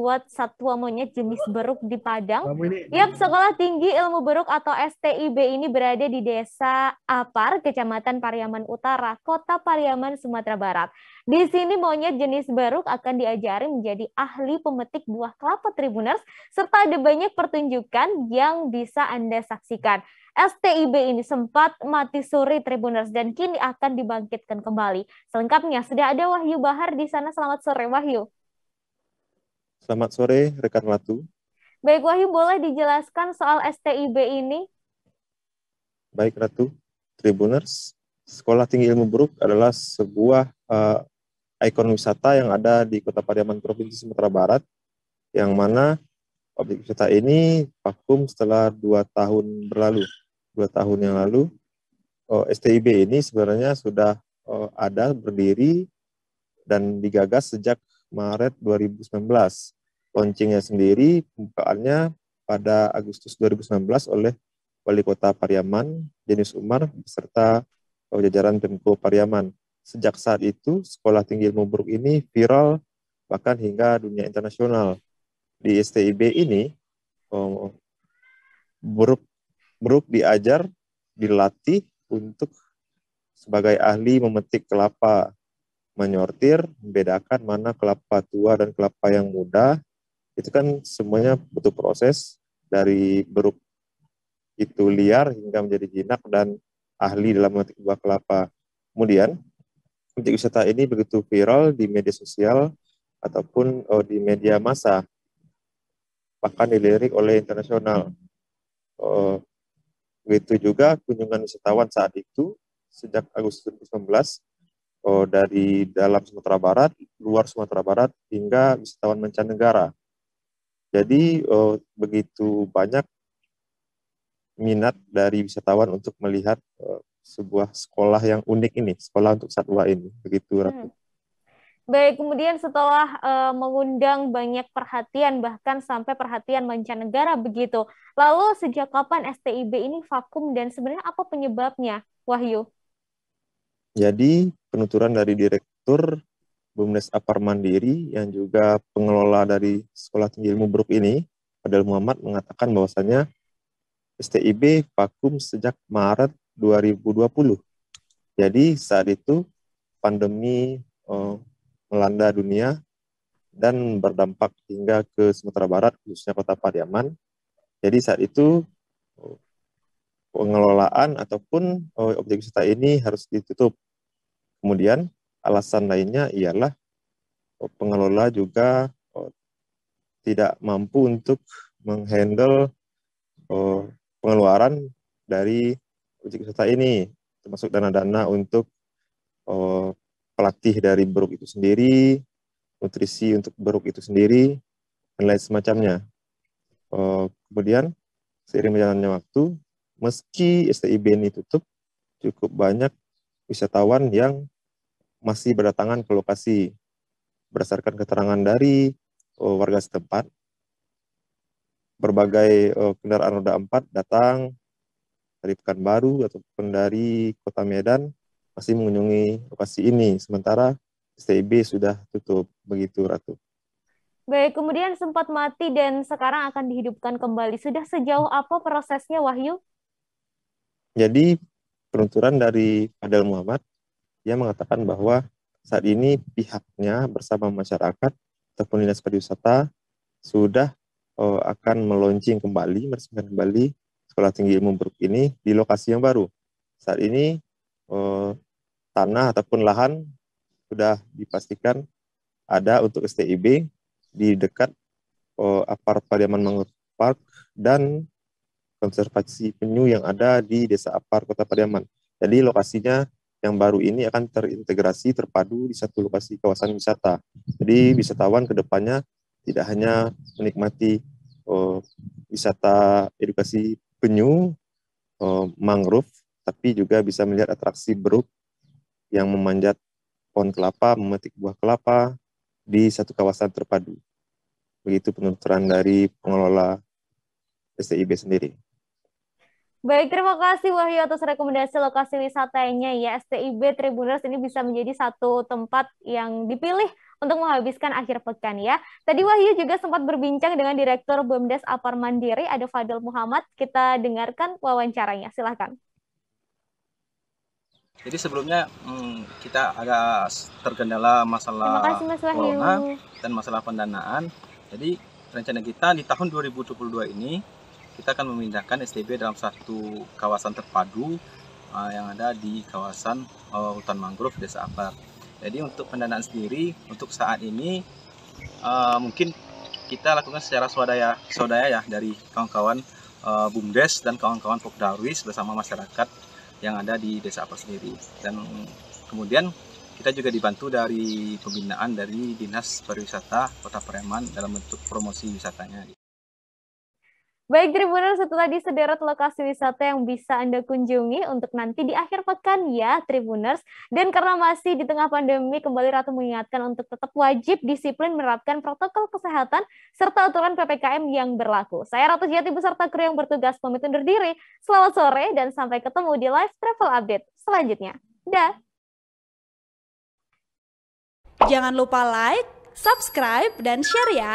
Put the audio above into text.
buat satwa monyet jenis beruk di Padang. Yap, Sekolah Tinggi Ilmu Beruk atau STIB ini berada di Desa Apar, Kecamatan Pariaman Utara, Kota Pariaman, Sumatera Barat. Di sini monyet jenis beruk akan diajari menjadi ahli pemetik buah kelapa tribuners, serta ada banyak pertunjukan yang bisa Anda saksikan. STIB ini sempat mati suri Tribuners dan kini akan dibangkitkan kembali. Selengkapnya sudah ada Wahyu Bahar di sana. Selamat sore Wahyu. Selamat sore, rekan Latu. Baik, Wahyu, boleh dijelaskan soal STIB ini? Baik, Ratu. Tribuners, Sekolah Tinggi Ilmu Buruk adalah sebuah uh, ikon wisata yang ada di Kota Pariaman Provinsi Sumatera Barat, yang mana objek wisata ini vakum setelah dua tahun berlalu. Dua tahun yang lalu, uh, eh, STIB ini sebenarnya sudah uh, ada, berdiri, dan digagas sejak Maret 2019. Launchingnya sendiri pembukaannya pada Agustus 2019 oleh Wali Kota Pariaman, Dennis Umar, beserta jajaran Pemko Pariaman. Sejak saat itu, Sekolah Tinggi Ilmu Buruk ini viral bahkan hingga dunia internasional. Di STIB ini, oh, Buruk, Buruk diajar, dilatih untuk sebagai ahli memetik kelapa menyortir, membedakan mana kelapa tua dan kelapa yang muda, itu kan semuanya butuh proses dari beruk itu liar hingga menjadi jinak dan ahli dalam memetik buah kelapa. Kemudian, objek wisata ini begitu viral di media sosial ataupun oh, di media massa, bahkan dilirik oleh internasional. Oh, begitu juga kunjungan wisatawan saat itu sejak Agustus 2019 oh, dari dalam Sumatera Barat, luar Sumatera Barat, hingga wisatawan mancanegara. Jadi oh, begitu banyak minat dari wisatawan untuk melihat oh, sebuah sekolah yang unik ini, sekolah untuk satwa ini, begitu hmm. Ratu. Baik, kemudian setelah uh, mengundang banyak perhatian, bahkan sampai perhatian mancanegara begitu. Lalu sejak kapan STIB ini vakum dan sebenarnya apa penyebabnya, Wahyu? Jadi penuturan dari Direktur Bumnes Apar Mandiri yang juga pengelola dari Sekolah Tinggi Ilmu Bruk ini, Padel Muhammad mengatakan bahwasannya STIB vakum sejak Maret 2020. Jadi saat itu pandemi eh, melanda dunia dan berdampak hingga ke Sumatera Barat, khususnya kota Pariaman. Jadi saat itu eh, pengelolaan ataupun eh, objek wisata ini harus ditutup Kemudian alasan lainnya ialah oh, pengelola juga oh, tidak mampu untuk menghandle oh, pengeluaran dari uji wisata ini, termasuk dana-dana untuk pelatih dari beruk itu sendiri, nutrisi untuk beruk itu sendiri, dan lain semacamnya. Kemudian, seiring berjalannya waktu, meski STIB ini tutup, cukup banyak wisatawan yang masih berdatangan ke lokasi. Berdasarkan keterangan dari uh, warga setempat, berbagai uh, kendaraan roda empat datang dari Pekanbaru ataupun dari Kota Medan masih mengunjungi lokasi ini. Sementara STIB sudah tutup, begitu Ratu. Baik, kemudian sempat mati dan sekarang akan dihidupkan kembali. Sudah sejauh apa prosesnya, Wahyu? Jadi Penuturan dari Fadel Muhammad, dia mengatakan bahwa saat ini pihaknya bersama masyarakat ataupun dinas pariwisata sudah uh, akan meluncing kembali, meresmikan kembali sekolah tinggi ilmu buruk ini di lokasi yang baru. Saat ini uh, tanah ataupun lahan sudah dipastikan ada untuk STIB di dekat uh, eh, apart Pariaman Mangrove Park dan konservasi penyu yang ada di Desa Apar, Kota Padaman. Jadi lokasinya yang baru ini akan terintegrasi terpadu di satu lokasi kawasan wisata. Jadi wisatawan kedepannya tidak hanya menikmati uh, wisata edukasi penyu, uh, mangrove, tapi juga bisa melihat atraksi beruk yang memanjat pohon kelapa, memetik buah kelapa di satu kawasan terpadu. Begitu penuturan dari pengelola STIB sendiri. Baik, terima kasih Wahyu atas rekomendasi lokasi wisatanya ya. STIB Tribuners ini bisa menjadi satu tempat yang dipilih untuk menghabiskan akhir pekan ya. Tadi Wahyu juga sempat berbincang dengan Direktur BUMDes Apar Mandiri, ada Fadil Muhammad. Kita dengarkan wawancaranya, silahkan. Jadi sebelumnya hmm, kita agak terkendala masalah kasih, Mas corona dan masalah pendanaan. Jadi rencana kita di tahun 2022 ini kita akan memindahkan STB dalam satu kawasan terpadu uh, yang ada di kawasan uh, hutan mangrove Desa Apar. Jadi untuk pendanaan sendiri untuk saat ini uh, mungkin kita lakukan secara swadaya swadaya ya dari kawan-kawan uh, BUMDes dan kawan-kawan Pokdarwis bersama masyarakat yang ada di Desa Apar sendiri. Dan kemudian kita juga dibantu dari pembinaan dari Dinas Pariwisata Kota Preman dalam bentuk promosi wisatanya. Baik Tribuners, setelah tadi sederet lokasi wisata yang bisa Anda kunjungi untuk nanti di akhir pekan ya Tribuners. Dan karena masih di tengah pandemi, kembali Ratu mengingatkan untuk tetap wajib disiplin menerapkan protokol kesehatan serta aturan PPKM yang berlaku. Saya Ratu Jati beserta kru yang bertugas pamit undur diri. Selamat sore dan sampai ketemu di live travel update selanjutnya. Dah. Jangan lupa like, subscribe, dan share ya.